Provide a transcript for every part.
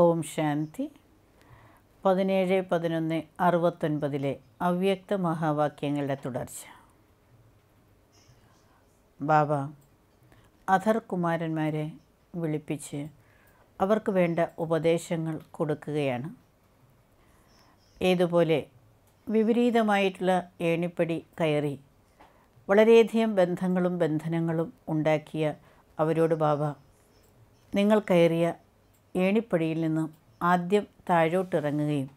ഓം ശാന്തി പതിനേഴ് പതിനൊന്ന് അറുപത്തൊൻപതിലെ അവ്യക്ത മഹാവാക്യങ്ങളുടെ തുടർച്ച ബാബ അധർ കുമാരന്മാരെ വിളിപ്പിച്ച് അവർക്ക് വേണ്ട ഉപദേശങ്ങൾ കൊടുക്കുകയാണ് ഏതുപോലെ വിപരീതമായിട്ടുള്ള ഏണിപ്പടി കയറി വളരെയധികം ബന്ധങ്ങളും ബന്ധനങ്ങളും ഉണ്ടാക്കിയ അവരോട് ബാബ നിങ്ങൾ കയറിയ ഏണിപ്പടിയിൽ നിന്നും ആദ്യം താഴോട്ടിറങ്ങുകയും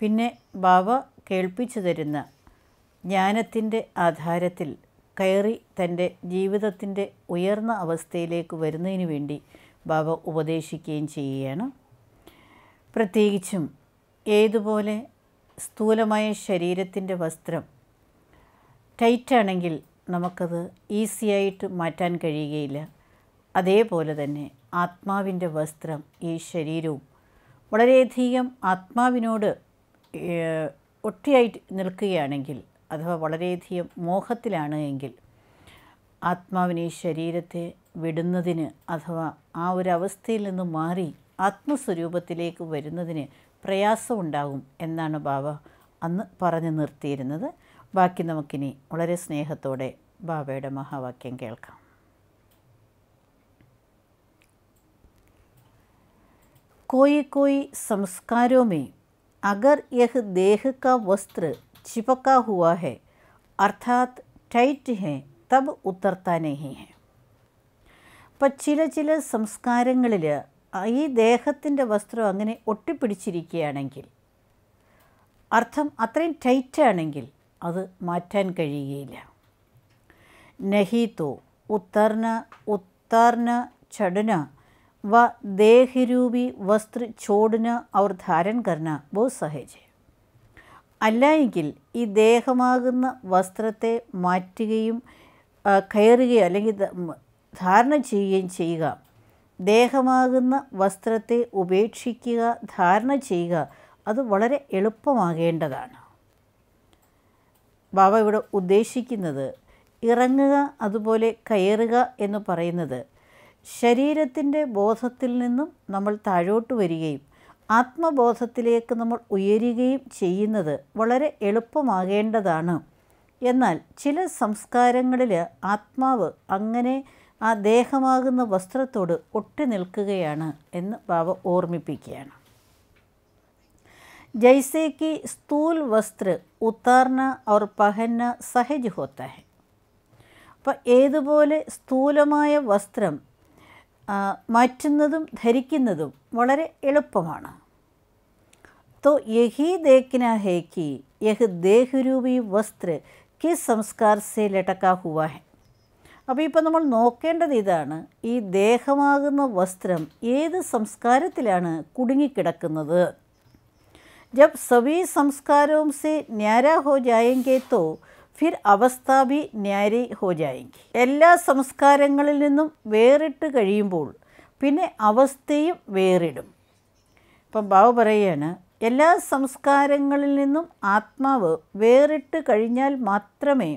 പിന്നെ ബാബ കേൾപ്പിച്ചു തരുന്ന ജ്ഞാനത്തിൻ്റെ ആധാരത്തിൽ കയറി തൻ്റെ ജീവിതത്തിൻ്റെ ഉയർന്ന അവസ്ഥയിലേക്ക് വരുന്നതിന് വേണ്ടി ബാബ ഉപദേശിക്കുകയും ചെയ്യുകയാണ് പ്രത്യേകിച്ചും ഏതുപോലെ സ്ഥൂലമായ ശരീരത്തിൻ്റെ വസ്ത്രം ടൈറ്റാണെങ്കിൽ നമുക്കത് ഈസിയായിട്ട് മാറ്റാൻ കഴിയുകയില്ല അതേപോലെ തന്നെ ആത്മാവിൻ്റെ വസ്ത്രം ഈ ശരീരവും വളരെയധികം ആത്മാവിനോട് ഒട്ടിയായിട്ട് നിൽക്കുകയാണെങ്കിൽ അഥവാ വളരെയധികം മോഹത്തിലാണ് എങ്കിൽ ആത്മാവിനെ ഈ ശരീരത്തെ വിടുന്നതിന് അഥവാ ആ ഒരു അവസ്ഥയിൽ നിന്ന് മാറി ആത്മസ്വരൂപത്തിലേക്ക് വരുന്നതിന് പ്രയാസമുണ്ടാകും എന്നാണ് ബാബ അന്ന് പറഞ്ഞു നിർത്തിയിരുന്നത് ബാക്കി നമുക്കിനി വളരെ സ്നേഹത്തോടെ ബാബയുടെ മഹാവാക്യം കേൾക്കാം കോയി കോയി संस्कारों അഗർ യഹ് ദേഹ ക വസ്ത്ര ചിപക്ക चिपका ഹെ അർത്ഥാത് ടൈറ്റ് ഹെ തബ് ഉത്തർത്താനേ ഹെ അപ്പം ചില ചില സംസ്കാരങ്ങളിൽ ഈ ദേഹത്തിൻ്റെ വസ്ത്രം അങ്ങനെ ഒട്ടിപ്പിടിച്ചിരിക്കുകയാണെങ്കിൽ അർത്ഥം അത്രയും ടൈറ്റാണെങ്കിൽ അത് മാറ്റാൻ കഴിയുകയില്ല നഹീതോ ഉത്തർന ഉത്തർന ചടുന व देह रूपी वस्त्र छोड़ना और धारण करना बहुत सहज है ഈ ദേഹമാകുന്ന വസ്ത്രത്തെ മാറ്റുകയും കയറുകയോ അല്ലെങ്കിൽ ധാരണ ചെയ്യുകയും ചെയ്യുക ദേഹമാകുന്ന വസ്ത്രത്തെ ഉപേക്ഷിക്കുക ധാരണ ചെയ്യുക അത് വളരെ എളുപ്പമാകേണ്ടതാണ് ബാബ ഇവിടെ ഉദ്ദേശിക്കുന്നത് ഇറങ്ങുക അതുപോലെ കയറുക എന്ന് പറയുന്നത് ശരീരത്തിൻ്റെ ബോധത്തിൽ നിന്നും നമ്മൾ താഴോട്ട് വരികയും ആത്മബോധത്തിലേക്ക് നമ്മൾ ഉയരുകയും ചെയ്യുന്നത് വളരെ എളുപ്പമാകേണ്ടതാണ് എന്നാൽ ചില സംസ്കാരങ്ങളിൽ ആത്മാവ് അങ്ങനെ ആ ദേഹമാകുന്ന വസ്ത്രത്തോട് ഒട്ടി നിൽക്കുകയാണ് എന്ന് ബാബ ഓർമ്മിപ്പിക്കുകയാണ് ജൈസേ കി സ്ഥൂൽ വസ്ത്ര ഉത്താർണ ഔർ പഹന്ന സഹജ് ഹോത്ത ഹെ അപ്പോൾ ഏതുപോലെ സ്ഥൂലമായ വസ്ത്രം മാറ്റുന്നതും ധരിക്കുന്നതും വളരെ എളുപ്പമാണ് തോ യഹി ദേക്കിന ഹേക്കി യഹ് यह വസ്ത്ര കി സംസ്കാർ സേ ലടക്കാ ഹുവാ അപ്പോൾ ഇപ്പോൾ നമ്മൾ നോക്കേണ്ടത് ഇതാണ് ഈ ദേഹമാകുന്ന വസ്ത്രം ഏത് സംസ്കാരത്തിലാണ് കുടുങ്ങിക്കിടക്കുന്നത് ജബ് സവീ സംസ്കാരവും സെ ന്യാര ഹോ ജായെങ്കേ തോ ഫിർ അവസ്ഥ ബി ന്യാരി ഹോ ജായെങ്കി എല്ലാ സംസ്കാരങ്ങളിൽ നിന്നും വേറിട്ട് കഴിയുമ്പോൾ പിന്നെ അവസ്ഥയും വേറിടും ഇപ്പം ബാബു പറയാണ് എല്ലാ സംസ്കാരങ്ങളിൽ നിന്നും ആത്മാവ് വേറിട്ട് കഴിഞ്ഞാൽ മാത്രമേ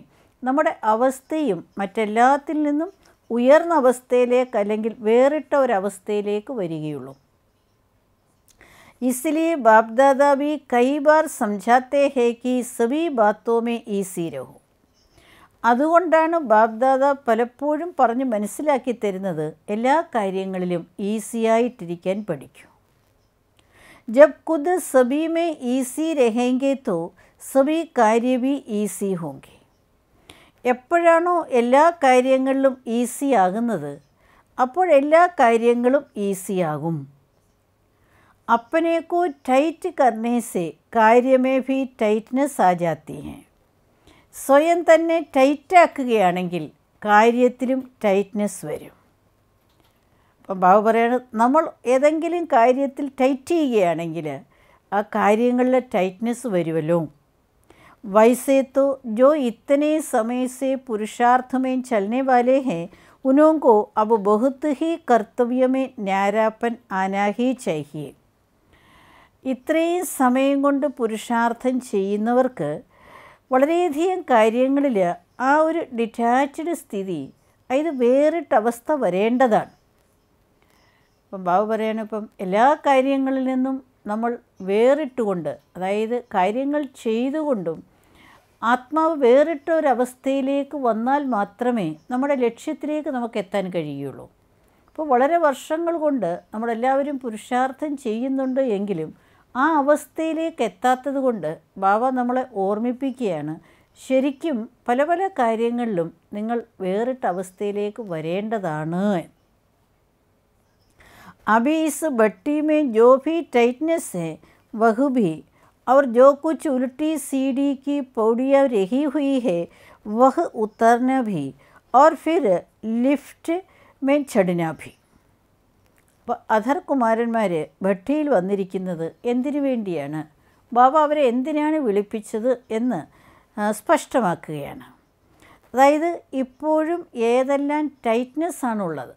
നമ്മുടെ അവസ്ഥയും മറ്റെല്ലാത്തിൽ നിന്നും ഉയർന്ന അവസ്ഥയിലേക്ക് അല്ലെങ്കിൽ വേറിട്ട ഒരവസ്ഥയിലേക്ക് വരികയുള്ളൂ इसलिए बाप दादा भी कई बार समझाते हैं कि सभी बातों में ईसी रहो അതുകൊണ്ടാണ് ബാപ്ദാദ പലപ്പോഴും പറഞ്ഞ് മനസ്സിലാക്കി തരുന്നത് എല്ലാ കാര്യങ്ങളിലും ഈസിയായിട്ടിരിക്കാൻ പഠിക്കൂ जब खुद सभी में ईसी रहेंगे तो सभी कार्य भी ഈസി होंगे എപ്പോഴാണോ എല്ലാ കാര്യങ്ങളിലും ഈസി ആകുന്നത് അപ്പോൾ എല്ലാ കാര്യങ്ങളും ഈസിയാകും अपने को टाइट करने से कार्य में भी ടൈറ്റ്നെസ് ആ ജാത്തി ഹേ സ്വയം തന്നെ ടൈറ്റാക്കുകയാണെങ്കിൽ കാര്യത്തിലും ടൈറ്റ്നെസ് വരും അപ്പം ബാബു പറയാണ് നമ്മൾ ഏതെങ്കിലും കാര്യത്തിൽ ടൈറ്റ് ചെയ്യുകയാണെങ്കിൽ ആ കാര്യങ്ങളിൽ ടൈറ്റ്നെസ് വരുമല്ലോ वैसे तो जो इतने समय से पुरुषार्थ में चलने वाले हैं उन्हों को अब बहुत ही कर्तव्य में न्यारापन आना ही चाहिए ഇത്രയും സമയം കൊണ്ട് പുരുഷാർത്ഥം ചെയ്യുന്നവർക്ക് വളരെയധികം കാര്യങ്ങളിൽ ആ ഒരു ഡിറ്റാച്ച്ഡ് സ്ഥിതി അതായത് വേറിട്ട അവസ്ഥ വരേണ്ടതാണ് ഇപ്പം ബാബു പറയാനിപ്പം എല്ലാ കാര്യങ്ങളിൽ നിന്നും നമ്മൾ വേറിട്ടുകൊണ്ട് അതായത് കാര്യങ്ങൾ ചെയ്തുകൊണ്ടും ആത്മാവ് വേറിട്ട ഒരവസ്ഥയിലേക്ക് വന്നാൽ മാത്രമേ നമ്മുടെ ലക്ഷ്യത്തിലേക്ക് നമുക്ക് എത്താൻ കഴിയുള്ളൂ അപ്പോൾ വളരെ വർഷങ്ങൾ കൊണ്ട് നമ്മളെല്ലാവരും പുരുഷാർത്ഥം ചെയ്യുന്നുണ്ട് എങ്കിലും ആ അവസ്ഥയിലേക്ക് എത്താത്തത് കൊണ്ട് ബാബ നമ്മളെ ഓർമ്മിപ്പിക്കുകയാണ് ശരിക്കും പല പല കാര്യങ്ങളിലും നിങ്ങൾ വേറിട്ട അവസ്ഥയിലേക്ക് വരേണ്ടതാണ് അബീസ് ബട്ടീമേ ജോഫി ഭി ടൈറ്റ്നസ് വഹുബി और जो कुछ उल्टी सीढ़ी की पौड़ियाँ रही हुई है वह उतरना भी और फिर लिफ्ट में चढ़ना भी അധർ കുമാരന്മാർ ഭട്ടിയിൽ വന്നിരിക്കുന്നത് എന്തിനു വേണ്ടിയാണ് ബാബ അവരെ എന്തിനാണ് വിളിപ്പിച്ചത് എന്ന് സ്പഷ്ടമാക്കുകയാണ് അതായത് ഇപ്പോഴും ഏതെല്ലാം ടൈറ്റ്നെസ് ആണുള്ളത്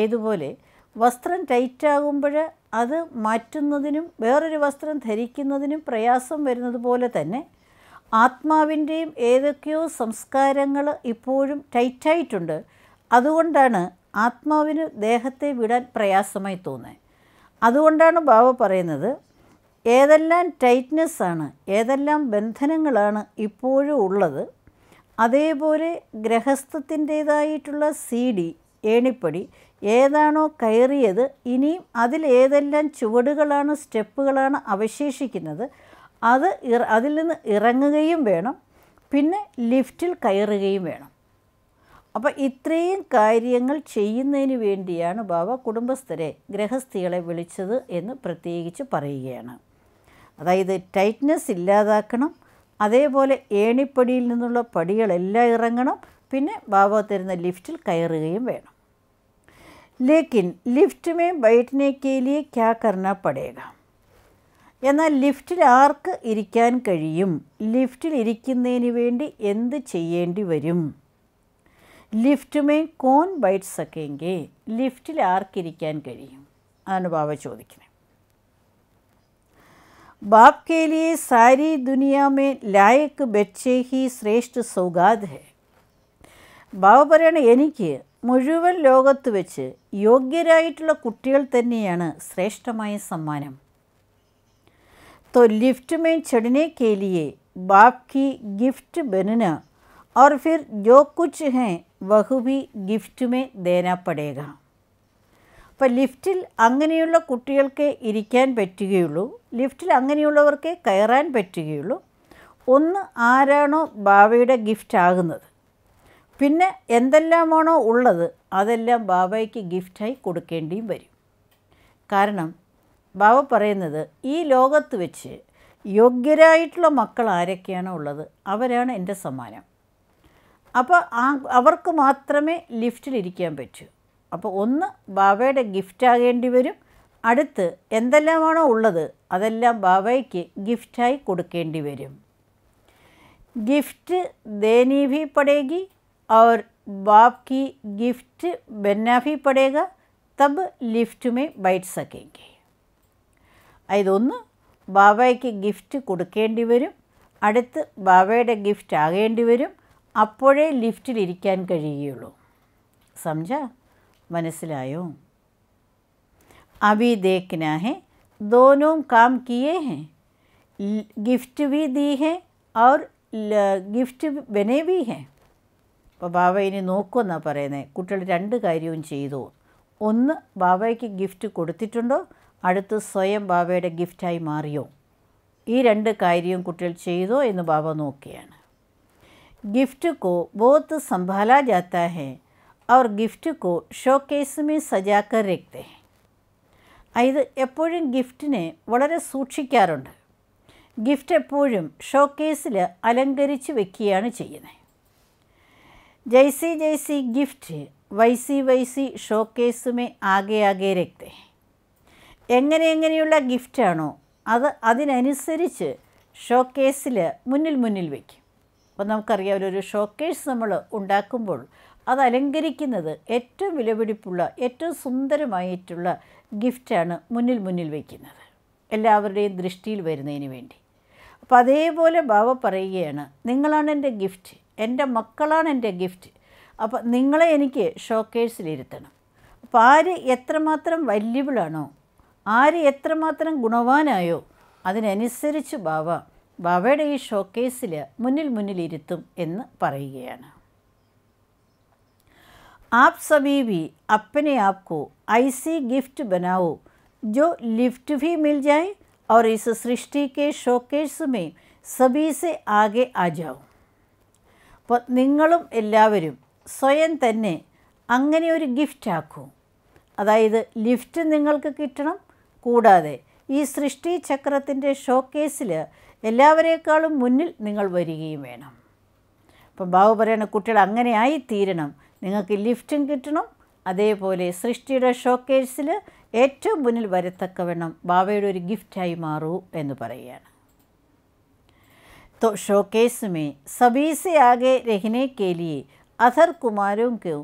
ഏതുപോലെ വസ്ത്രം ടൈറ്റാകുമ്പോൾ അത് മാറ്റുന്നതിനും വേറൊരു വസ്ത്രം ധരിക്കുന്നതിനും പ്രയാസം വരുന്നത് പോലെ തന്നെ ആത്മാവിൻ്റെയും ഏതൊക്കെയോ സംസ്കാരങ്ങൾ ഇപ്പോഴും ടൈറ്റായിട്ടുണ്ട് അതുകൊണ്ടാണ് ആത്മാവിന് ദേഹത്തെ വിടാൻ പ്രയാസമായി തോന്നുക അതുകൊണ്ടാണ് ബാബ പറയുന്നത് ഏതെല്ലാം ടൈറ്റ്നെസ്സാണ് ഏതെല്ലാം ബന്ധനങ്ങളാണ് ഇപ്പോഴും ഉള്ളത് അതേപോലെ ഗ്രഹസ്ഥത്തിൻ്റേതായിട്ടുള്ള ഡി ഏണിപ്പടി ഏതാണോ കയറിയത് ഇനിയും ഏതെല്ലാം ചുവടുകളാണ് സ്റ്റെപ്പുകളാണ് അവശേഷിക്കുന്നത് അത് അതിൽ നിന്ന് ഇറങ്ങുകയും വേണം പിന്നെ ലിഫ്റ്റിൽ കയറുകയും വേണം അപ്പോൾ ഇത്രയും കാര്യങ്ങൾ ചെയ്യുന്നതിന് വേണ്ടിയാണ് ബാബ കുടുംബസ്ഥരെ ഗ്രഹസ്ഥികളെ വിളിച്ചത് എന്ന് പ്രത്യേകിച്ച് പറയുകയാണ് അതായത് ടൈറ്റ്നസ് ഇല്ലാതാക്കണം അതേപോലെ ഏണിപ്പടിയിൽ നിന്നുള്ള പടികളെല്ലാം ഇറങ്ങണം പിന്നെ ബാബ തരുന്ന ലിഫ്റ്റിൽ കയറുകയും വേണം ലേക്കിൻ ലിഫ്റ്റ് മേ ബൈഠ്നെ ക്യാ കർണ പടേക എന്നാൽ ലിഫ്റ്റിൽ ആർക്ക് ഇരിക്കാൻ കഴിയും ലിഫ്റ്റിൽ ഇരിക്കുന്നതിന് വേണ്ടി എന്ത് ചെയ്യേണ്ടി വരും ലിഫ്റ്റ് മെയിൻ കോൺ ബൈറ്റ് സക്കെങ്കിൽ ലിഫ്റ്റിൽ ആർക്കിരിക്കാൻ കഴിയും അതാണ് ബാബ ചോദിക്കുന്നത് ബാബ് കേലിയെ സാരി ദുനിയാമേ ലായക്ക് ബെച്ചേ ഹി ശ്രേഷ്ഠ സൗഗാദ് ഹെ ബാബ പറയണ എനിക്ക് മുഴുവൻ ലോകത്ത് വെച്ച് യോഗ്യരായിട്ടുള്ള കുട്ടികൾ തന്നെയാണ് ശ്രേഷ്ഠമായ സമ്മാനം തൊ ലിഫ്റ്റ് മേ ചെടിനെ കേലിയെ ബാബ് കി ഗിഫ്റ്റ് ബനന और फिर जो कुछ हैं वह भी ഗിഫ്റ്റ് മേ देना പടേക അപ്പോൾ ലിഫ്റ്റിൽ അങ്ങനെയുള്ള കുട്ടികൾക്ക് ഇരിക്കാൻ പറ്റുകയുള്ളൂ ലിഫ്റ്റിൽ അങ്ങനെയുള്ളവർക്ക് കയറാൻ പറ്റുകയുള്ളൂ ഒന്ന് ആരാണോ ബാബയുടെ ഗിഫ്റ്റ് ആകുന്നത് പിന്നെ എന്തെല്ലാമാണോ ഉള്ളത് അതെല്ലാം ബാബയ്ക്ക് ഗിഫ്റ്റായി കൊടുക്കേണ്ടിയും വരും കാരണം ബാബ പറയുന്നത് ഈ ലോകത്ത് വെച്ച് യോഗ്യരായിട്ടുള്ള മക്കൾ ആരൊക്കെയാണോ ഉള്ളത് അവരാണ് എൻ്റെ സമ്മാനം അപ്പോൾ ആ അവർക്ക് മാത്രമേ ലിഫ്റ്റിലിരിക്കാൻ പറ്റൂ അപ്പോൾ ഒന്ന് ബാബയുടെ ഗിഫ്റ്റാകേണ്ടി വരും അടുത്ത് എന്തെല്ലാമാണോ ഉള്ളത് അതെല്ലാം ബാബയ്ക്ക് ഗിഫ്റ്റായി കൊടുക്കേണ്ടി വരും ഗിഫ്റ്റ് देनी പടേകി पड़ेगी और बाप की गिफ्ट बनना भी पड़ेगा तब लिफ्ट में बैठ सकेंगे ബാബയ്ക്ക് ഗിഫ്റ്റ് കൊടുക്കേണ്ടി വരും അടുത്ത് ബാബയുടെ ഗിഫ്റ്റ് ആകേണ്ടി വരും അപ്പോഴേ ലിഫ്റ്റിലിരിക്കാൻ കഴിയുകയുള്ളൂ സംജ മനസ്സിലായോ അഭി ദേഖ്ന ഹെ ദോനോ കാം കിയേ ഹെ ഗിഫ്റ്റ് വി ദീ ഹെ ഔർ ഗിഫ്റ്റ് ബനെ വി ഹെ അപ്പോൾ ബാബ ഇനി നോക്കുമെന്നാണ് പറയുന്നത് കുട്ടികൾ രണ്ട് കാര്യവും ചെയ്തു ഒന്ന് ബാബയ്ക്ക് ഗിഫ്റ്റ് കൊടുത്തിട്ടുണ്ടോ അടുത്ത് സ്വയം ബാബയുടെ ഗിഫ്റ്റായി മാറിയോ ഈ രണ്ട് കാര്യവും കുട്ടികൾ ചെയ്തോ എന്ന് ബാബ നോക്കുകയാണ് गिफ्ट को बहुत संभाला जाता है അവർ ഗിഫ്റ്റ് കോ ഷോ കേസുമേ സജാക്കർ രക്തേ ഇത് എപ്പോഴും ഗിഫ്റ്റിനെ വളരെ സൂക്ഷിക്കാറുണ്ട് ഗിഫ്റ്റ് എപ്പോഴും ഷോ കേസിൽ അലങ്കരിച്ച് വെക്കുകയാണ് ചെയ്യുന്നത് ജയ്സി ജയ്സി ഗിഫ്റ്റ് വൈസി വൈസി ഷോ കേസുമേ ആകെ ആകെ രക്തേ എങ്ങനെ എങ്ങനെയുള്ള ഗിഫ്റ്റാണോ അത് അതിനനുസരിച്ച് ഷോ മുന്നിൽ മുന്നിൽ വയ്ക്കും അപ്പോൾ നമുക്കറിയാം ഒരു ഷോക്കേഴ്സ് നമ്മൾ ഉണ്ടാക്കുമ്പോൾ അത് അലങ്കരിക്കുന്നത് ഏറ്റവും വിലപിടിപ്പുള്ള ഏറ്റവും സുന്ദരമായിട്ടുള്ള ഗിഫ്റ്റാണ് മുന്നിൽ മുന്നിൽ വയ്ക്കുന്നത് എല്ലാവരുടെയും ദൃഷ്ടിയിൽ വരുന്നതിന് വേണ്ടി അപ്പോൾ അതേപോലെ ബാബ പറയുകയാണ് നിങ്ങളാണ് എൻ്റെ ഗിഫ്റ്റ് എൻ്റെ മക്കളാണ് എൻ്റെ ഗിഫ്റ്റ് അപ്പോൾ നിങ്ങളെ എനിക്ക് ഷോക്കേഴ്സിലിരുത്തണം അപ്പോൾ ആര് എത്രമാത്രം വല്യബിളാണോ ആര് എത്രമാത്രം ഗുണവാനായോ അതിനനുസരിച്ച് ബാബ വവയുടെ ഈ ഷോക്കേസിൽ മുന്നിൽ മുന്നിലിരുത്തും എന്ന് പറയുകയാണ് ആപ് സബീബി അപ്പനെ ആപ്കോ ഐ സി ഗിഫ്റ്റ് ബനാവോ ജോ ലിഫ്റ്റ് ഭീ മിൽ ജായ് और इस सृष्टि के ഷോക്കേഴ്സ് മേ സബീസെ ആകെ ആജാവും അപ്പോൾ നിങ്ങളും എല്ലാവരും സ്വയം തന്നെ അങ്ങനെ ഒരു ഗിഫ്റ്റ് ആക്കൂ അതായത് ലിഫ്റ്റ് നിങ്ങൾക്ക് കിട്ടണം കൂടാതെ ഈ സൃഷ്ടി ചക്രത്തിൻ്റെ ഷോക്കേസിൽ എല്ലാവരേക്കാളും മുന്നിൽ നിങ്ങൾ വരികയും വേണം അപ്പം ബാബു പറയണ കുട്ടികൾ അങ്ങനെയായി തീരണം നിങ്ങൾക്ക് ലിഫ്റ്റും കിട്ടണം അതേപോലെ സൃഷ്ടിയുടെ ഷോക്കേഴ്സിൽ ഏറ്റവും മുന്നിൽ വരത്തക്കവണ്ണം ബാബയുടെ ഒരു ഗിഫ്റ്റായി മാറൂ എന്ന് പറയുകയാണ് तो शोकेस में सभी से आगे रहने के लिए अथर कुमारों को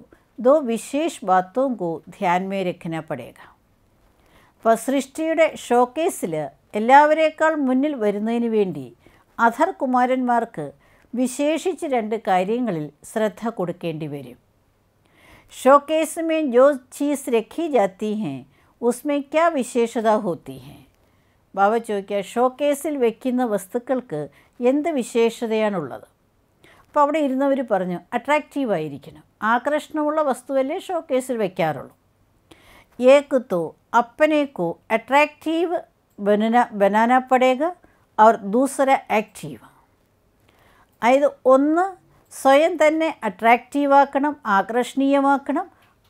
दो विशेष बातों को ध्यान में रखना पड़ेगा അപ്പോൾ സൃഷ്ടിയുടെ ഷോക്കേസിൽ എല്ലാവരേക്കാൾ മുന്നിൽ വരുന്നതിന് വേണ്ടി അധർ കുമാരന്മാർക്ക് വിശേഷിച്ച് രണ്ട് കാര്യങ്ങളിൽ ശ്രദ്ധ കൊടുക്കേണ്ടി വരും ഷോ മേ ജോ ചീസ് രഖി ജാത്തി ഹേ ഉസ്മേ ക്യാ വിശേഷത ഹോത്തി ഹേ ബാബ ചോദിക്കുക ഷോക്കേസിൽ വെക്കുന്ന വസ്തുക്കൾക്ക് എന്ത് വിശേഷതയാണുള്ളത് അപ്പോൾ അവിടെ ഇരുന്നവർ പറഞ്ഞു ആയിരിക്കണം ആകർഷണമുള്ള വസ്തുവല്ലേ ഷോക്കേസിൽ വെക്കാറുള്ളൂ ഏക്കുത്തോ അപ്പനേക്കോ അട്രാക്റ്റീവ് बनाना बनाना पड़ेगा और दूसरा एक्റ്റീവ് അതായത് ഒന്ന് സ്വയം തന്നെ അട്രാക്റ്റീവാക്കണം ആകർഷണീയമാക്കണം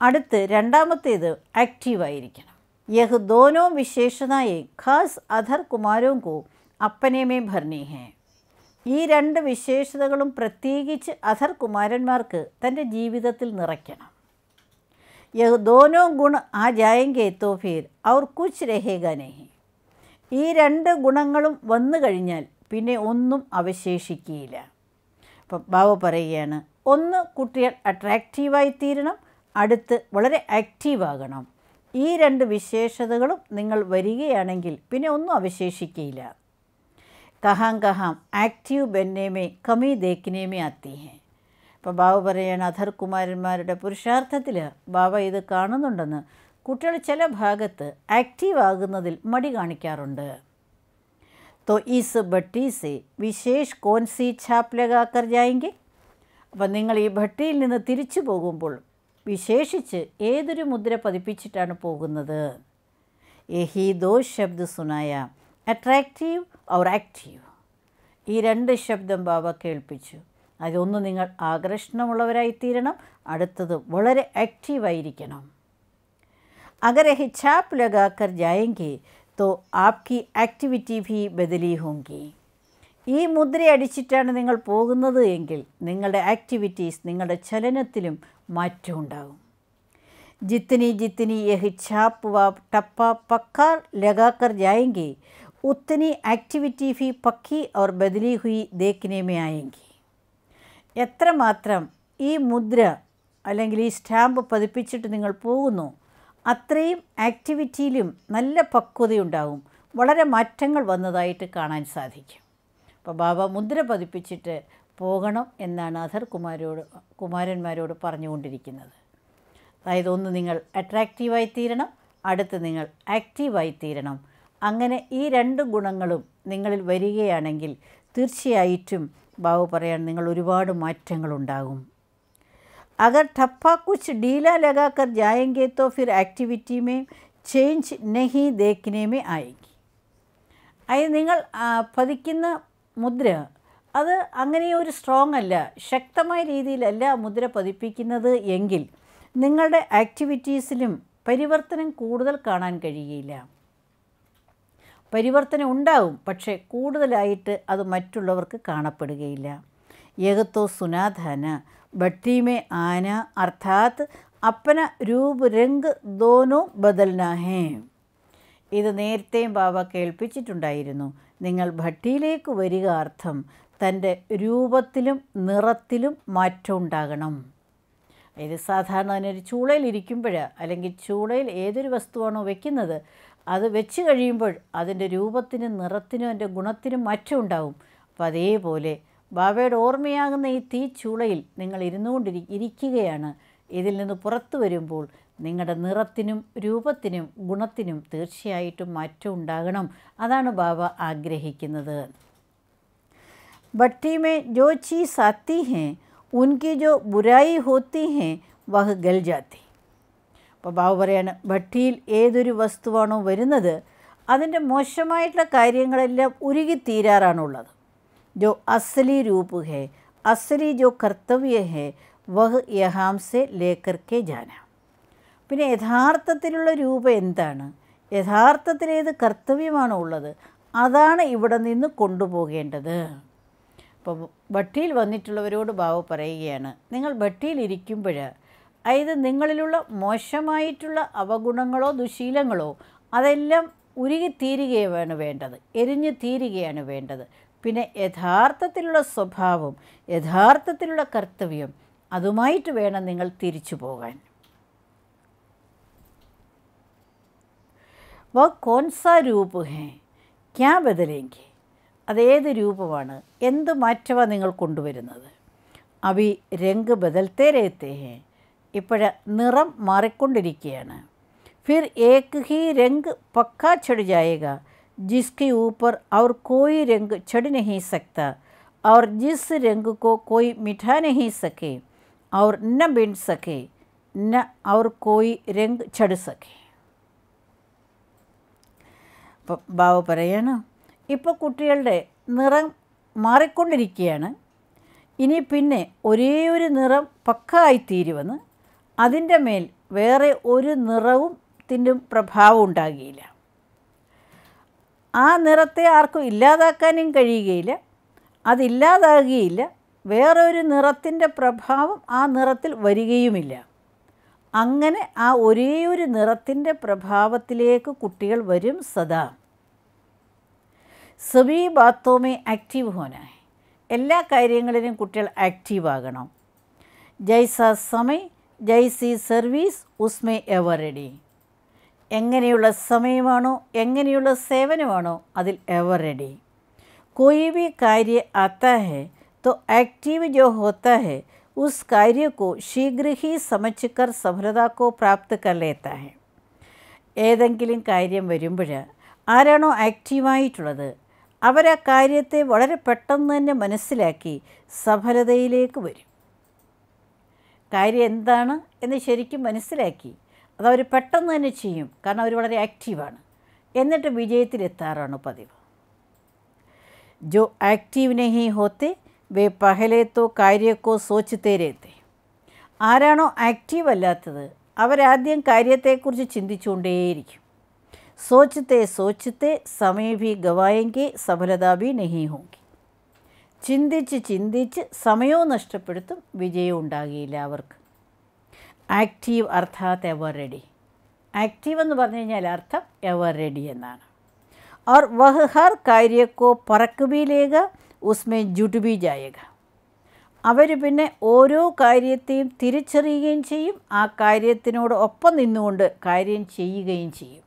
അടുത്ത് രണ്ടാമത്തേത് ആക്റ്റീവായിരിക്കണം യഹ് ദോനോ വിശേഷണയെ ഖാസ് അധർ കുമാരവും കൂ അപ്പനേമേ ഭർണി ഈ രണ്ട് വിശേഷതകളും പ്രത്യേകിച്ച് അധർ കുമാരന്മാർക്ക് തൻ്റെ ജീവിതത്തിൽ നിറയ്ക്കണം യഹ് ദോനോ ഗുണ് ആ ജായങ്കേ തോഫീർ അവർ കുച്ച് രഹേഗാനേഹേ ഈ രണ്ട് ഗുണങ്ങളും വന്നു കഴിഞ്ഞാൽ പിന്നെ ഒന്നും അവശേഷിക്കുകയില്ല അപ്പം ബാബു പറയുകയാണ് ഒന്ന് കുട്ടികൾ അട്രാക്റ്റീവായി തീരണം അടുത്ത് വളരെ ആക്റ്റീവ് ആകണം ഈ രണ്ട് വിശേഷതകളും നിങ്ങൾ വരികയാണെങ്കിൽ പിന്നെ ഒന്നും അവശേഷിക്കുകയില്ല കഹാം കഹാം ആക്റ്റീവ് ബെന്നേമേ കമി ദേക്കിനേമേ അത്തിഹേ അപ്പോൾ ബാബ പറയാണ് കുമാരന്മാരുടെ പുരുഷാർത്ഥത്തിൽ ബാബ ഇത് കാണുന്നുണ്ടെന്ന് കുട്ടികൾ ചില ഭാഗത്ത് ആക്റ്റീവ് ആകുന്നതിൽ മടി കാണിക്കാറുണ്ട് തോ ഈസ് ഭട്ടി സെ വിശേഷ് കോൻസി സി ലഗാക്കർ ജായെങ്കിൽ അപ്പം നിങ്ങൾ ഈ ഭട്ടിയിൽ നിന്ന് തിരിച്ചു പോകുമ്പോൾ വിശേഷിച്ച് ഏതൊരു മുദ്ര പതിപ്പിച്ചിട്ടാണ് പോകുന്നത് എഹി ദോ ശബ്ദ സുനായ അട്രാക്റ്റീവ് ഔർ ആക്റ്റീവ് ഈ രണ്ട് ശബ്ദം ബാബ കേൾപ്പിച്ചു അതൊന്ന് നിങ്ങൾ ആകർഷണമുള്ളവരായിത്തീരണം അടുത്തത് വളരെ ആക്റ്റീവായിരിക്കണം अगर यह छाप लगा कर जाएंगे तो आपकी एक्टिविटी भी बदली होंगी ഈ മുദ്ര അടിച്ചിട്ടാണ് നിങ്ങൾ പോകുന്നത് എങ്കിൽ നിങ്ങളുടെ ആക്ടിവിറ്റീസ് നിങ്ങളുടെ ചലനത്തിലും മാറ്റമുണ്ടാകും ജിത്തിനി ജിത്തിനി യഹ് ഛാപ്പ് വാ ടപ്പ പക്കാർ ലഗാക്കർ ജായെങ്കിൽ ഉത്തിനി ആക്ടിവിറ്റി ഫി പക്കി അവർ ബദലി ഹുയി ദേക്കിനേമേ ആയെങ്കിൽ എത്രമാത്രം ഈ മുദ്ര അല്ലെങ്കിൽ ഈ സ്റ്റാമ്പ് പതിപ്പിച്ചിട്ട് നിങ്ങൾ പോകുന്നു അത്രയും ആക്ടിവിറ്റിയിലും നല്ല പക്വതയുണ്ടാവും വളരെ മാറ്റങ്ങൾ വന്നതായിട്ട് കാണാൻ സാധിക്കും അപ്പോൾ ബാബ മുദ്ര പതിപ്പിച്ചിട്ട് പോകണം എന്നാണ് അധർ കുമാരോട് കുമാരന്മാരോട് പറഞ്ഞുകൊണ്ടിരിക്കുന്നത് അതായത് ഒന്ന് നിങ്ങൾ അട്രാക്റ്റീവായി തീരണം അടുത്ത് നിങ്ങൾ ആക്റ്റീവായി തീരണം അങ്ങനെ ഈ രണ്ട് ഗുണങ്ങളും നിങ്ങളിൽ വരികയാണെങ്കിൽ തീർച്ചയായിട്ടും ബാബു പറയാൻ നിങ്ങൾ ഒരുപാട് മാറ്റങ്ങളുണ്ടാകും अगर ठप्पा कुछ ढीला लगा कर जाएंगे तो फिर एक्टिविटी में चेंज नहीं देखने में आएगी അത് നിങ്ങൾ പതിക്കുന്ന മുദ്ര അത് അങ്ങനെ ഒരു സ്ട്രോങ് അല്ല ശക്തമായ രീതിയിലല്ല മുദ്ര പതിപ്പിക്കുന്നത് എങ്കിൽ നിങ്ങളുടെ ആക്ടിവിറ്റീസിലും പരിവർത്തനം കൂടുതൽ കാണാൻ കഴിയില്ല പരിവർത്തനം ഉണ്ടാവും പക്ഷേ കൂടുതലായിട്ട് അത് മറ്റുള്ളവർക്ക് കാണപ്പെടുകയില്ല യകത്തോ സുനാധാന भट्टी में आना अर्थात अपना രൂപ രംഗ് ദോനോ ബദൽനാ ഹേ ഇത് നേരത്തെയും ബാബ കേൾപ്പിച്ചിട്ടുണ്ടായിരുന്നു നിങ്ങൾ ഭട്ടിയിലേക്ക് വരിക അർത്ഥം തൻ്റെ രൂപത്തിലും നിറത്തിലും മാറ്റം ഉണ്ടാകണം ഇത് സാധാരണ തന്നെ ഒരു ചൂളയിലിരിക്കുമ്പോഴാണ് അല്ലെങ്കിൽ ചൂളയിൽ ഏതൊരു വസ്തുവാണോ വെക്കുന്നത് അത് വെച്ച് കഴിയുമ്പോൾ അതിൻ്റെ രൂപത്തിനും നിറത്തിനും അതിൻ്റെ ഗുണത്തിനും മാറ്റം ഉണ്ടാവും അപ്പോൾ അതേപോലെ ബാബയുടെ ഓർമ്മയാകുന്ന ഈ ചൂളയിൽ നിങ്ങൾ ഇരുന്നുകൊണ്ടിരി ഇരിക്കുകയാണ് ഇതിൽ നിന്ന് പുറത്തു വരുമ്പോൾ നിങ്ങളുടെ നിറത്തിനും രൂപത്തിനും ഗുണത്തിനും തീർച്ചയായിട്ടും മാറ്റം ഉണ്ടാകണം അതാണ് ബാബ ആഗ്രഹിക്കുന്നത് भट्टी ജോ जो चीज़ ഹേ ഉൻകി ജോ जो बुराई ഹേ हैं ഗൽ ജാത്തി അപ്പോൾ ബാബ പറയാണ് ഭട്ടിയിൽ ഏതൊരു വസ്തുവാണോ വരുന്നത് അതിൻ്റെ മോശമായിട്ടുള്ള കാര്യങ്ങളെല്ലാം തീരാറാണുള്ളത് जो असली रूप है असली जो वह यहाम से लेकर के जाना പിന്നെ യഥാർത്ഥത്തിലുള്ള രൂപം എന്താണ് യഥാർത്ഥത്തിലേത് കർത്തവ്യമാണോ ഉള്ളത് അതാണ് ഇവിടെ നിന്ന് കൊണ്ടുപോകേണ്ടത് അപ്പോൾ ഭട്ടിയിൽ വന്നിട്ടുള്ളവരോട് ബാബു പറയുകയാണ് നിങ്ങൾ ഭട്ടിയിൽ ഇരിക്കുമ്പോൾ അതായത് നിങ്ങളിലുള്ള മോശമായിട്ടുള്ള അവഗുണങ്ങളോ ദുശീലങ്ങളോ അതെല്ലാം ഉരുകി തീരുകയാണ് വേണ്ടത് എരിഞ്ഞു തീരുകയാണ് വേണ്ടത് പിന്നെ യഥാർത്ഥത്തിലുള്ള സ്വഭാവം യഥാർത്ഥത്തിലുള്ള കർത്തവ്യം അതുമായിട്ട് വേണം നിങ്ങൾ തിരിച്ചു പോകാൻ വ കോൺസാ രൂപ ഹേ ക്യാ ബദലെങ്കിൽ അതേത് രൂപമാണ് എന്ത് മാറ്റമാണ് നിങ്ങൾ കൊണ്ടുവരുന്നത് അവി രംഗ് ബദൽത്തേ രേത്തേ ഹേ ഇപ്പോഴ് നിറം മാറിക്കൊണ്ടിരിക്കുകയാണ് ഫിർ ഏക്ക് ഹി രംഗ് പക്കാ ചെടു जिसके ऊपर और कोई रंग चढ़ नहीं सकता और जिस रंग को कोई मिठा नहीं सके और न बिंट सके न और कोई രംഗ് ചടു സഖി ബാബു പറയാണ് ഇപ്പോൾ കുട്ടികളുടെ നിറം മാറിക്കൊണ്ടിരിക്കുകയാണ് ഇനി പിന്നെ ഒരേ ഒരു നിറം പക്കായിത്തീരുമെന്ന് അതിൻ്റെ മേൽ വേറെ ഒരു നിറവും തിൻ്റെ പ്രഭാവം ഉണ്ടാകിയില്ല ആ നിറത്തെ ആർക്കും ഇല്ലാതാക്കാനും കഴിയുകയില്ല അതില്ലാതാകുകയില്ല വേറൊരു നിറത്തിൻ്റെ പ്രഭാവം ആ നിറത്തിൽ വരികയുമില്ല അങ്ങനെ ആ ഒരേ ഒരു നിറത്തിൻ്റെ പ്രഭാവത്തിലേക്ക് കുട്ടികൾ വരും സദാ സബി ബാത്തോമേ ആക്റ്റീവ് ഹോനായി എല്ലാ കാര്യങ്ങളിലും കുട്ടികൾ ആക്റ്റീവ് ആകണം ജൈസ സമയ് ജൈസി സർവീസ് ഉസ്മേ എവറെഡി എങ്ങനെയുള്ള സമയമാണോ എങ്ങനെയുള്ള സേവനമാണോ അതിൽ എവർ റെഡി कोई भी कार्य आता है तो एक्टिव ഉസ് होता है उस कार्य को शीघ्र ही പ്രാപ്ത ഏതെങ്കിലും കാര്യം വരുമ്പോൾ ആരാണോ ആക്റ്റീവായിട്ടുള്ളത് അവർ ആ കാര്യത്തെ വളരെ പെട്ടെന്ന് തന്നെ മനസ്സിലാക്കി സഫലതയിലേക്ക് വരും കാര്യം എന്താണ് എന്ന് ശരിക്കും മനസ്സിലാക്കി അതവർ പെട്ടെന്ന് തന്നെ ചെയ്യും കാരണം അവർ വളരെ ആക്റ്റീവാണ് എന്നിട്ട് വിജയത്തിലെത്താറാണ് പതിവ് ജോ ആക്റ്റീവ് നഹി ഹോത്തെ വേ പഹലേത്തോ കാര്യക്കോ സോച്ചിത്തേ രേത്തെ ആരാണോ ആക്റ്റീവ് അല്ലാത്തത് അവരാദ്യം കാര്യത്തെക്കുറിച്ച് ചിന്തിച്ചുകൊണ്ടേയിരിക്കും സോച്ചത്തെ സോച്ചത്തെ സമയഭി ഗവായെങ്കിൽ സഫലതാഭി നെഹി ഹോങ്കി ചിന്തിച്ച് ചിന്തിച്ച് സമയവും നഷ്ടപ്പെടുത്തും വിജയവും ഉണ്ടാകുകയില്ല അവർക്ക് ആക്റ്റീവ് അർത്ഥാത്ത് എവർ റെഡി ആക്റ്റീവ് എന്ന് പറഞ്ഞു കഴിഞ്ഞാൽ അർത്ഥം എവർ റെഡി എന്നാണ് ഓർ വഹ് ഹർ കാര്യക്കോ को परख ജുട്ടുബി ജായക അവർ പിന്നെ ഓരോ കാര്യത്തെയും തിരിച്ചറിയുകയും ചെയ്യും ആ കാര്യത്തിനോട് ഒപ്പം നിന്നുകൊണ്ട് കാര്യം ചെയ്യുകയും ചെയ്യും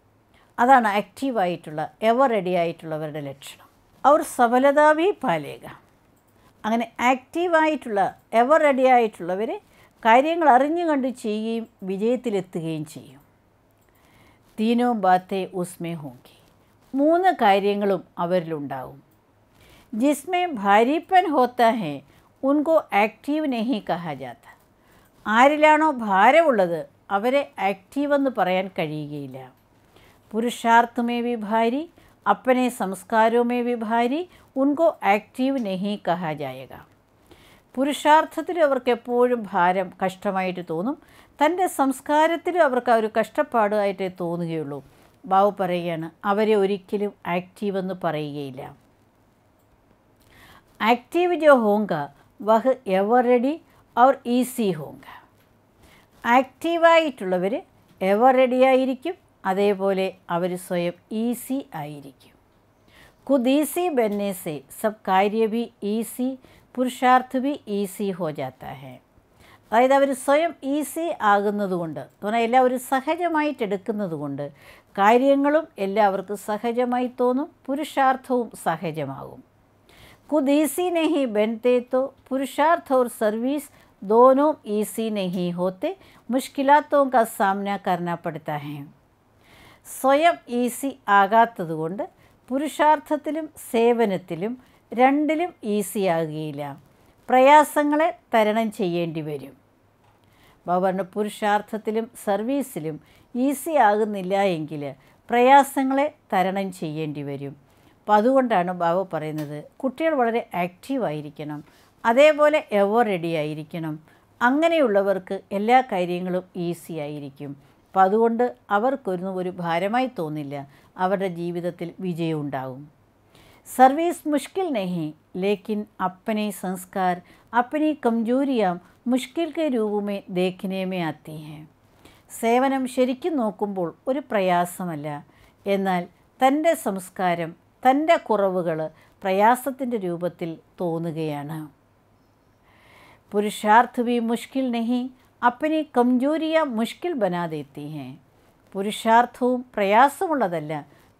അതാണ് ആക്റ്റീവായിട്ടുള്ള എവർ റെഡി ആയിട്ടുള്ളവരുടെ ലക്ഷണം അവർ സഫലതാവി പാലേക അങ്ങനെ ആക്റ്റീവായിട്ടുള്ള എവർ റെഡി ആയിട്ടുള്ളവരെ കാര്യങ്ങൾ അറിഞ്ഞു കണ്ട് ചെയ്യുകയും വിജയത്തിലെത്തുകയും ചെയ്യും തീനോ ബാത്തേ ഉസ്മേ ഹോങ്കി മൂന്ന് കാര്യങ്ങളും അവരിലുണ്ടാവും ജിസ്മേ ഭാര്യപ്പൻ ഹോത്ത ഹേ ഉൻകോ ആക്റ്റീവ് നെഹി കഹാജാത്ത ആരിലാണോ ഭാരമുള്ളത് അവരെ ആക്റ്റീവ് എന്ന് പറയാൻ കഴിയുകയില്ല പുരുഷാർത്ഥമേ വിഭാരി അപ്പനെ സംസ്കാരവുമേ വിഭാരി ഉൻകോ ആക്റ്റീവ് നെഹി കഹ പുരുഷാർത്ഥത്തിൽ അവർക്ക് എപ്പോഴും ഭാരം കഷ്ടമായിട്ട് തോന്നും തൻ്റെ സംസ്കാരത്തിൽ അവർക്ക് ഒരു കഷ്ടപ്പാടായിട്ടേ തോന്നുകയുള്ളൂ ബാബു പറയുകയാണ് അവരെ ഒരിക്കലും ആക്റ്റീവ് എന്ന് പറയുകയില്ല ആക്റ്റീവ് ജോ ഹോങ്ക വഹ് എവറെഡി അവർ ഈസി ഹോങ്ക ആക്റ്റീവായിട്ടുള്ളവർ എവർ ആയിരിക്കും അതേപോലെ അവർ സ്വയം ഈസി ആയിരിക്കും കുദ് ഈസി ബെന്നേസെ സബ് കാര്യ ബി ഈസി പുരുഷാർത്ഥ ബി ഈസി ഹോ ജാത്ത ഹെ അതായത് അവർ സ്വയം ഈസി ആകുന്നതുകൊണ്ട് തോന്നാ എല്ലാം ഒരു സഹജമായിട്ട് എടുക്കുന്നതുകൊണ്ട് കാര്യങ്ങളും എല്ലാവർക്കും സഹജമായി തോന്നും പുരുഷാർത്ഥവും സഹജമാകും खुद ഈസി നെഹി ബെൻതേത്തോ പുരുഷാർത്ഥ ഒരു സർവീസ് ദോനോ ഈസി നെഹി ഹോത്തെ होते മുഷ്കിലാത്തോം കാ സാമന ഹെ സ്വയം ഈസി ആകാത്തതുകൊണ്ട് പുരുഷാർത്ഥത്തിലും സേവനത്തിലും രണ്ടിലും ഈസിയാകുകയില്ല പ്രയാസങ്ങളെ തരണം ചെയ്യേണ്ടി വരും ബാബു പുരുഷാർത്ഥത്തിലും സർവീസിലും ഈസി ആകുന്നില്ല എങ്കിൽ പ്രയാസങ്ങളെ തരണം ചെയ്യേണ്ടി വരും അപ്പം അതുകൊണ്ടാണ് ബാബ പറയുന്നത് കുട്ടികൾ വളരെ ആക്റ്റീവ് ആയിരിക്കണം അതേപോലെ എവർ റെഡി ആയിരിക്കണം അങ്ങനെയുള്ളവർക്ക് എല്ലാ കാര്യങ്ങളും ഈസി ആയിരിക്കും അപ്പം അതുകൊണ്ട് അവർക്കൊരു ഒരു ഭാരമായി തോന്നില്ല അവരുടെ ജീവിതത്തിൽ വിജയം ഉണ്ടാകും सर्विस मुश्किल नहीं लेकिन अपने संस्कार अपनी कमजोरियाँ മുഷ്കിൽ കെ രൂപമേ ദേഖിനേമേ അത്തിഹേ സേവനം ശരിക്കും നോക്കുമ്പോൾ ഒരു പ്രയാസമല്ല എന്നാൽ തൻ്റെ സംസ്കാരം തൻ്റെ കുറവുകൾ പ്രയാസത്തിൻ്റെ രൂപത്തിൽ തോന്നുകയാണ് പുരുഷാർത്ഥ ഭി മുഷ്കിൽ നഹി അപ്പനി കംജോരിയ മുഷ്കിൽ ബനാതെത്തി ഹേ പുരുഷാർത്ഥവും പ്രയാസമുള്ളതല്ല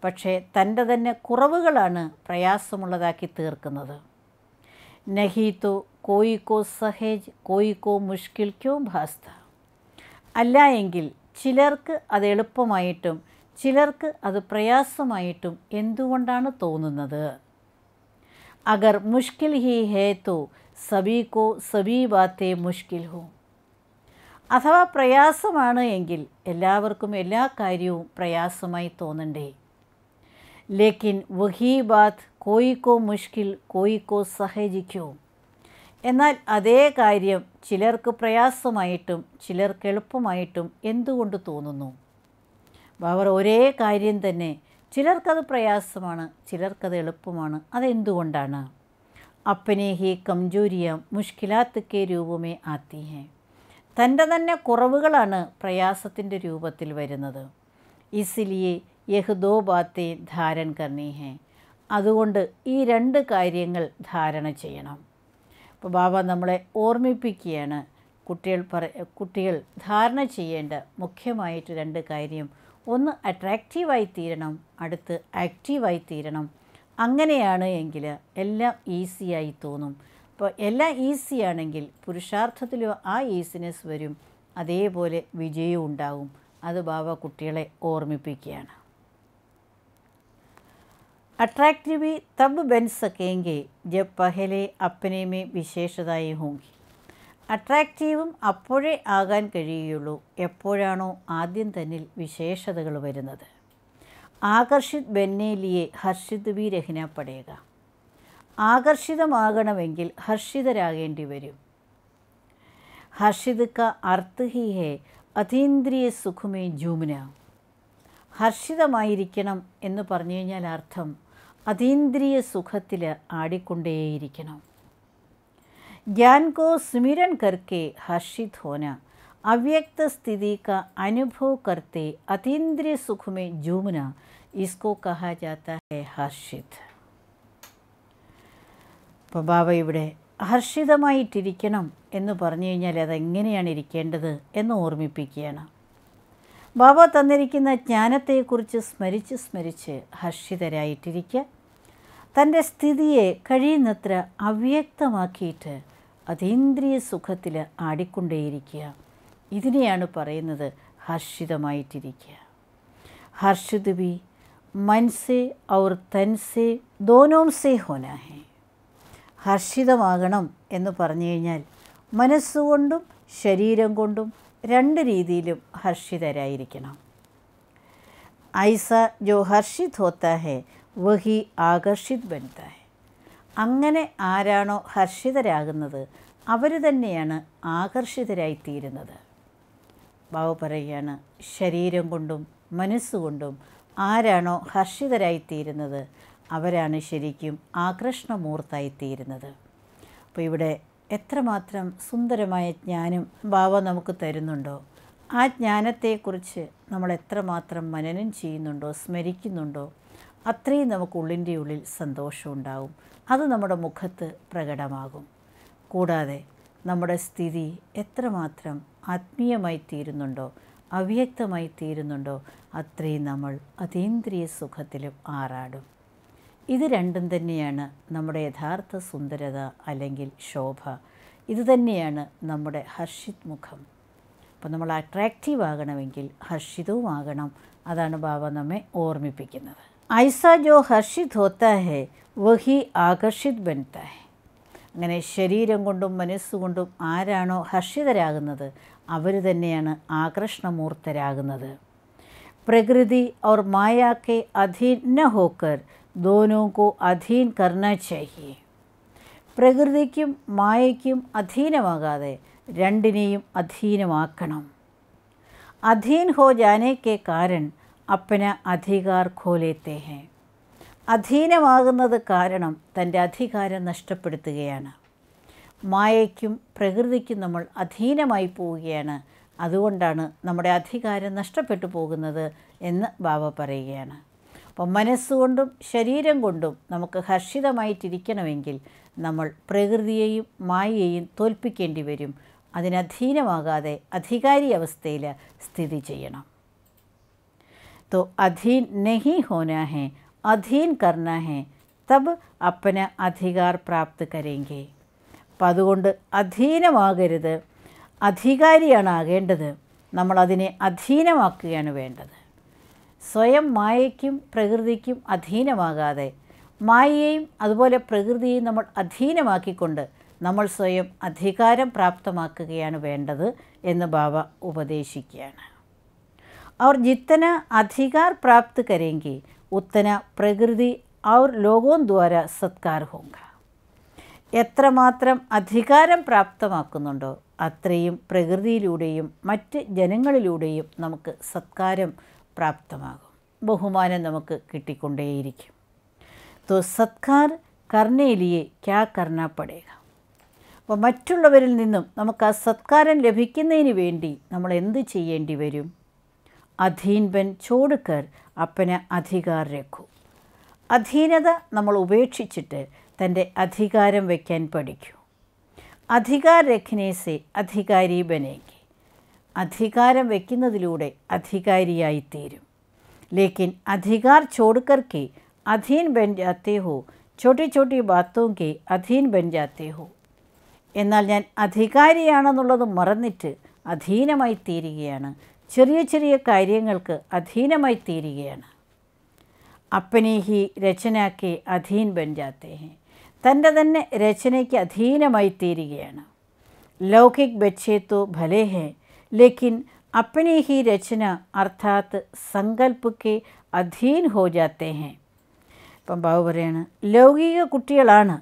പക്ഷേ തൻ്റെ തന്നെ കുറവുകളാണ് പ്രയാസമുള്ളതാക്കി തീർക്കുന്നത് നഹീത്തു കോയിക്കോ സഹേജ് കോയിക്കോ മുഷ്കിൽ ക്യോ ഭാസ്ത അല്ല എങ്കിൽ ചിലർക്ക് അത് എളുപ്പമായിട്ടും ചിലർക്ക് അത് പ്രയാസമായിട്ടും എന്തുകൊണ്ടാണ് തോന്നുന്നത് അഗർ മുഷ്കിൽ ഹി ഹേ തോ സബീക്കോ സബീ ബാത്തേ മുഷ്കിൽ ഹോ അഥവാ പ്രയാസമാണ് എങ്കിൽ എല്ലാവർക്കും എല്ലാ കാര്യവും പ്രയാസമായി തോന്നണ്ടേ ലേക്കിൻ വഹീ ബാത് കോയിക്കോ മുഷ്കിൽ കോയിക്കോ സഹജിക്കോ എന്നാൽ അതേ കാര്യം ചിലർക്ക് പ്രയാസമായിട്ടും ചിലർക്ക് എളുപ്പമായിട്ടും എന്തുകൊണ്ട് തോന്നുന്നു അവർ ഒരേ കാര്യം തന്നെ ചിലർക്കത് പ്രയാസമാണ് ചിലർക്കത് എളുപ്പമാണ് അതെന്തുകൊണ്ടാണ് അപ്പനെ ഹി കംജൂരിയ മുഷ്കിലാത്തക്കെ രൂപമേ ആത്തി തൻ്റെ തന്നെ കുറവുകളാണ് പ്രയാസത്തിൻ്റെ രൂപത്തിൽ വരുന്നത് ഇസിലിയെ യഹ് ദോ ബാത്തെ ധാരൻ കർണി ഹേ അതുകൊണ്ട് ഈ രണ്ട് കാര്യങ്ങൾ ധാരണ ചെയ്യണം അപ്പോൾ ബാബ നമ്മളെ ഓർമ്മിപ്പിക്കുകയാണ് കുട്ടികൾ പറ കുട്ടികൾ ധാരണ ചെയ്യേണ്ട മുഖ്യമായിട്ട് രണ്ട് കാര്യം ഒന്ന് അട്രാക്റ്റീവായി തീരണം അടുത്ത് ആക്റ്റീവായി തീരണം അങ്ങനെയാണ് എങ്കിൽ എല്ലാം ഈസിയായി തോന്നും അപ്പോൾ എല്ലാം ഈസിയാണെങ്കിൽ പുരുഷാർത്ഥത്തിലും ആ ഈസിനെസ് വരും അതേപോലെ വിജയവും ഉണ്ടാവും അത് ബാബ കുട്ടികളെ ഓർമ്മിപ്പിക്കുകയാണ് अट्रैक्टिव भी तब बन सकेंगे जब पहले अपने में विशेषताएं होंगी അട്രാക്റ്റീവും അപ്പോഴേ ആകാൻ കഴിയുകയുള്ളൂ എപ്പോഴാണോ ആദ്യം തന്നിൽ വിശേഷതകൾ വരുന്നത് ആകർഷിത് ബെന്നേലിയെ ഹർഷിത് ബി രഹ്ന പടയുക ആകർഷിതമാകണമെങ്കിൽ ഹർഷിതരാകേണ്ടി വരും ഹർഷിത് ക അർത്ഥ ഹി ഹേ അതീന്ദ്രിയ സുഖമേ ജൂമുന ഹർഷിതമായിരിക്കണം എന്ന് പറഞ്ഞു കഴിഞ്ഞാൽ അർത്ഥം അതീന്ദ്രിയ സുഖത്തിൽ ആടിക്കൊണ്ടേയിരിക്കണം കോ സ്മിരൻ കർക്കെ ഹർഷിത് ഹോന अव्यक्त स्थिति का अनुभव करते സുഖമേ सुख में झूमना इसको कहा जाता है ഹർഷിത് അപ്പോൾ ബാബ ഇവിടെ ഹർഷിതമായിട്ടിരിക്കണം എന്ന് പറഞ്ഞു കഴിഞ്ഞാൽ അതെങ്ങനെയാണ് ഇരിക്കേണ്ടത് എന്ന് ഓർമ്മിപ്പിക്കുകയാണ് ബാബ തന്നിരിക്കുന്ന ജ്ഞാനത്തെക്കുറിച്ച് സ്മരിച്ച് സ്മരിച്ച് ഹർഷിതരായിട്ടിരിക്കുക തൻ്റെ സ്ഥിതിയെ കഴിയുന്നത്ര അവ്യക്തമാക്കിയിട്ട് അതീന്ദ്രിയ സുഖത്തിൽ ആടിക്കൊണ്ടേയിരിക്കുക ഇതിനെയാണ് പറയുന്നത് ഹർഷിതമായിട്ടിരിക്കുക ഹർഷിതുബി മൻസേ ഔർ തൻസേ ദോനോം സേ ഹോന ഹർഷിതമാകണം എന്ന് പറഞ്ഞു കഴിഞ്ഞാൽ മനസ്സുകൊണ്ടും ശരീരം കൊണ്ടും രണ്ട് രീതിയിലും ഹർഷിതരായിരിക്കണം ഐസ ജോ ഹർഷിത് ഹോത്താഹെ വഹി ആകർഷിത് ബൻതാ അങ്ങനെ ആരാണോ ഹർഷിതരാകുന്നത് അവർ തന്നെയാണ് ആകർഷിതരായിത്തീരുന്നത് ബാബു പറയുകയാണ് ശരീരം കൊണ്ടും മനസ്സുകൊണ്ടും ആരാണോ ഹർഷിതരായിത്തീരുന്നത് അവരാണ് ശരിക്കും ആകർഷണമൂർത്തായിത്തീരുന്നത് അപ്പോൾ ഇവിടെ എത്രമാത്രം സുന്ദരമായ ജ്ഞാനം ബാബ നമുക്ക് തരുന്നുണ്ടോ ആ ജ്ഞാനത്തെക്കുറിച്ച് നമ്മൾ എത്രമാത്രം മനനം ചെയ്യുന്നുണ്ടോ സ്മരിക്കുന്നുണ്ടോ അത്രയും നമുക്ക് ഉള്ളിൻ്റെ ഉള്ളിൽ സന്തോഷമുണ്ടാകും അത് നമ്മുടെ മുഖത്ത് പ്രകടമാകും കൂടാതെ നമ്മുടെ സ്ഥിതി എത്രമാത്രം ആത്മീയമായി തീരുന്നുണ്ടോ അവ്യക്തമായി തീരുന്നുണ്ടോ അത്രയും നമ്മൾ അതീന്ദ്രിയ സുഖത്തിലും ആറാടും ഇത് രണ്ടും തന്നെയാണ് നമ്മുടെ യഥാർത്ഥ സുന്ദരത അല്ലെങ്കിൽ ശോഭ ഇത് തന്നെയാണ് നമ്മുടെ ഹർഷിത് മുഖം അപ്പോൾ നമ്മൾ അട്രാക്റ്റീവ് ആകണമെങ്കിൽ ഹർഷിതവും ആകണം അതാണ് ബാബ നമ്മെ ഓർമ്മിപ്പിക്കുന്നത് ഐസ ജോ ഹർഷിത് ഹോത്ത ഹെ വഹി ആകർഷിത് ബനത്ത ഹെ അങ്ങനെ ശരീരം കൊണ്ടും മനസ്സുകൊണ്ടും ആരാണോ ഹർഷിതരാകുന്നത് അവർ തന്നെയാണ് ആകർഷണമൂർത്തരാകുന്നത് പ്രകൃതി ഔർ മായാക്കെ അധീന ഹോക്കർ दोनों को अधीन करना चाहिए പ്രകൃതിക്കും മായയ്ക്കും അധീനമാകാതെ രണ്ടിനെയും അധീനമാക്കണം അധീൻ ഹോ ജാനേക്കെ കാരൻ അപ്പന അധികാർ ഖോലേത്തേ ഹേ അധീനമാകുന്നത് കാരണം തൻ്റെ അധികാരം നഷ്ടപ്പെടുത്തുകയാണ് മായയ്ക്കും പ്രകൃതിക്കും നമ്മൾ അധീനമായി പോവുകയാണ് അതുകൊണ്ടാണ് നമ്മുടെ അധികാരം നഷ്ടപ്പെട്ടു പോകുന്നത് എന്ന് ബാബ പറയുകയാണ് അപ്പം മനസ്സുകൊണ്ടും ശരീരം കൊണ്ടും നമുക്ക് ഹർഷിതമായിട്ടിരിക്കണമെങ്കിൽ നമ്മൾ പ്രകൃതിയെയും മായയെയും തോൽപ്പിക്കേണ്ടി വരും അതിനധീനമാകാതെ അധികാരി അവസ്ഥയിൽ സ്ഥിതി ചെയ്യണം തോ അധീൻ നെഹി होना है अधीन करना है തബ് അപ്പന അധികാർ പ്രാപ്ത് കരേങ്കി അപ്പം അതുകൊണ്ട് അധീനമാകരുത് അധികാരിയാണ് ആകേണ്ടത് നമ്മളതിനെ അധീനമാക്കുകയാണ് വേണ്ടത് സ്വയം മായയ്ക്കും പ്രകൃതിക്കും അധീനമാകാതെ മായയെയും അതുപോലെ പ്രകൃതിയെയും നമ്മൾ അധീനമാക്കിക്കൊണ്ട് നമ്മൾ സ്വയം അധികാരം പ്രാപ്തമാക്കുകയാണ് വേണ്ടത് എന്ന് ബാബ ഉപദേശിക്കുകയാണ് അവർ ജിത്തന അധികാർ പ്രാപ്ത് കരേങ്കി ഉത്തന പ്രകൃതി അവർ ലോകോം ദ്വാര സത്കാർ ഹോങ്ക എത്രമാത്രം അധികാരം പ്രാപ്തമാക്കുന്നുണ്ടോ അത്രയും പ്രകൃതിയിലൂടെയും മറ്റ് ജനങ്ങളിലൂടെയും നമുക്ക് സത്കാരം പ്രാപ്തമാകും ബഹുമാനം നമുക്ക് കിട്ടിക്കൊണ്ടേയിരിക്കും തോ സത്കാർ കർണേലിയെ ക്യാ കർണപ്പടേക അപ്പോൾ മറ്റുള്ളവരിൽ നിന്നും നമുക്ക് ആ സത്കാരം ലഭിക്കുന്നതിന് വേണ്ടി നമ്മൾ എന്ത് ചെയ്യേണ്ടി വരും അധീൻപൻ ചോടുക്കർ അപ്പന് അധികാർ രഘു അധീനത നമ്മൾ ഉപേക്ഷിച്ചിട്ട് തൻ്റെ അധികാരം വയ്ക്കാൻ പഠിക്കൂ അധികാരഖ്നേസെ അധികാരി ബനേക്ക് അധികാരം വയ്ക്കുന്നതിലൂടെ അധികാരിയായിത്തീരും ലേക്കിൻ അധികാർ छोड़कर അധീൻ अधीन बन जाते हो छोटी छोटी बातों के बन जाते हो എന്നാൽ ഞാൻ അധികാരിയാണെന്നുള്ളത് മറന്നിട്ട് അധീനമായി തീരുകയാണ് ചെറിയ ചെറിയ കാര്യങ്ങൾക്ക് അധീനമായി തീരുകയാണ് അപ്പനേഹി രചനാക്ക് അധീൻ ബൻജാത്തേ ഹെ തൻ്റെ തന്നെ രചനയ്ക്ക് അധീനമായി തീരുകയാണ് ലൗകിക് ബച്ചേത്തു ഭലേ ഹേ लेकिन अपनी ही रचना अर्थात സങ്കല്പ കെ അധീൻ ഹോ ജാത്തേ ഹേ ഇപ്പം ബാബു പറയാണ് ലൗകിക കുട്ടികളാണ്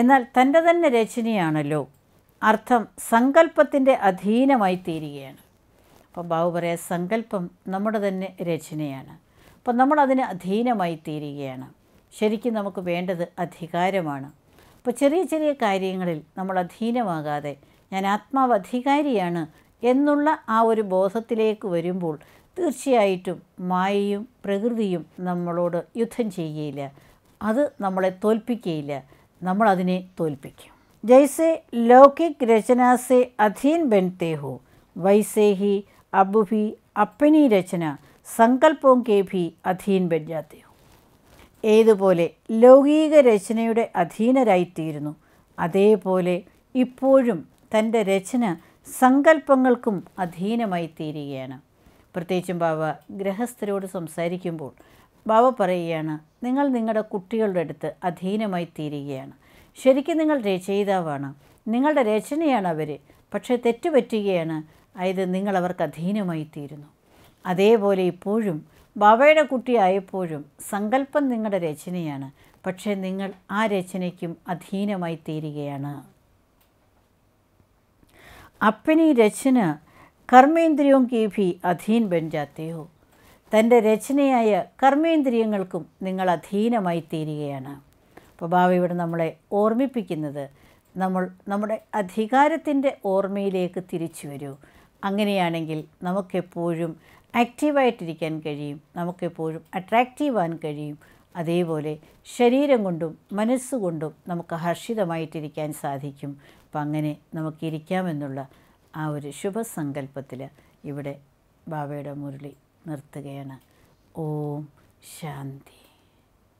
എന്നാൽ തൻ്റെ തന്നെ രചനയാണല്ലോ അർത്ഥം സങ്കല്പത്തിൻ്റെ അധീനമായി തീരുകയാണ് അപ്പം ബാബു പറയാ സങ്കല്പം നമ്മുടെ തന്നെ രചനയാണ് അപ്പം നമ്മളതിന് അധീനമായി തീരുകയാണ് ശരിക്കും നമുക്ക് വേണ്ടത് അധികാരമാണ് അപ്പോൾ ചെറിയ ചെറിയ കാര്യങ്ങളിൽ നമ്മൾ അധീനമാകാതെ ഞാൻ ആത്മാവ് അധികാരിയാണ് എന്നുള്ള ആ ഒരു ബോധത്തിലേക്ക് വരുമ്പോൾ തീർച്ചയായിട്ടും മായയും പ്രകൃതിയും നമ്മളോട് യുദ്ധം ചെയ്യുകയില്ല അത് നമ്മളെ തോൽപ്പിക്കുകയില്ല നമ്മളതിനെ തോൽപ്പിക്കും ജയ്സെ ലൗകിക് രചനാസെ അധീൻ ബൻതേ ഹോ വൈസേ ഹി അബുഭി അപ്പനി രചന സങ്കല്പവും കെ ഭി അധീൻ ബെൻജാത്തേഹു ഏതുപോലെ ലൗകിക രചനയുടെ അധീനരായിത്തീരുന്നു അതേപോലെ ഇപ്പോഴും തൻ്റെ രചന സങ്കല്പങ്ങൾക്കും അധീനമായി തീരുകയാണ് പ്രത്യേകിച്ചും ബാബ ഗ്രഹസ്ഥരോട് സംസാരിക്കുമ്പോൾ ബാബ പറയുകയാണ് നിങ്ങൾ നിങ്ങളുടെ കുട്ടികളുടെ അടുത്ത് അധീനമായി തീരുകയാണ് ശരിക്കും നിങ്ങൾ രചയിതാവാണ് നിങ്ങളുടെ രചനയാണ് അവർ പക്ഷേ തെറ്റുപറ്റുകയാണ് അതായത് നിങ്ങൾ അവർക്ക് അധീനമായി തീരുന്നു അതേപോലെ ഇപ്പോഴും ബാബയുടെ കുട്ടിയായപ്പോഴും സങ്കല്പം നിങ്ങളുടെ രചനയാണ് പക്ഷേ നിങ്ങൾ ആ രചനയ്ക്കും അധീനമായി തീരുകയാണ് अपनी രചന കർമ്മേന്ദ്രിയോം കീഭി അധീൻ ബൻ ഹോ തൻ്റെ രചനയായ കർമ്മേന്ദ്രിയങ്ങൾക്കും നിങ്ങൾ അധീനമായി തീരുകയാണ് അപ്പോൾ ഭാവി ഇവിടെ നമ്മളെ ഓർമ്മിപ്പിക്കുന്നത് നമ്മൾ നമ്മുടെ അധികാരത്തിൻ്റെ ഓർമ്മയിലേക്ക് തിരിച്ചു വരൂ അങ്ങനെയാണെങ്കിൽ നമുക്കെപ്പോഴും ആക്റ്റീവായിട്ടിരിക്കാൻ കഴിയും നമുക്കെപ്പോഴും അട്രാക്റ്റീവാൻ കഴിയും അതേപോലെ ശരീരം കൊണ്ടും മനസ്സുകൊണ്ടും നമുക്ക് ഹർഷിതമായിട്ടിരിക്കാൻ സാധിക്കും അപ്പം അങ്ങനെ നമുക്കിരിക്കാമെന്നുള്ള ആ ഒരു ശുഭസങ്കല്പത്തിൽ ഇവിടെ ബാബയുടെ മുരളി നിർത്തുകയാണ് ഓം ശാന്തി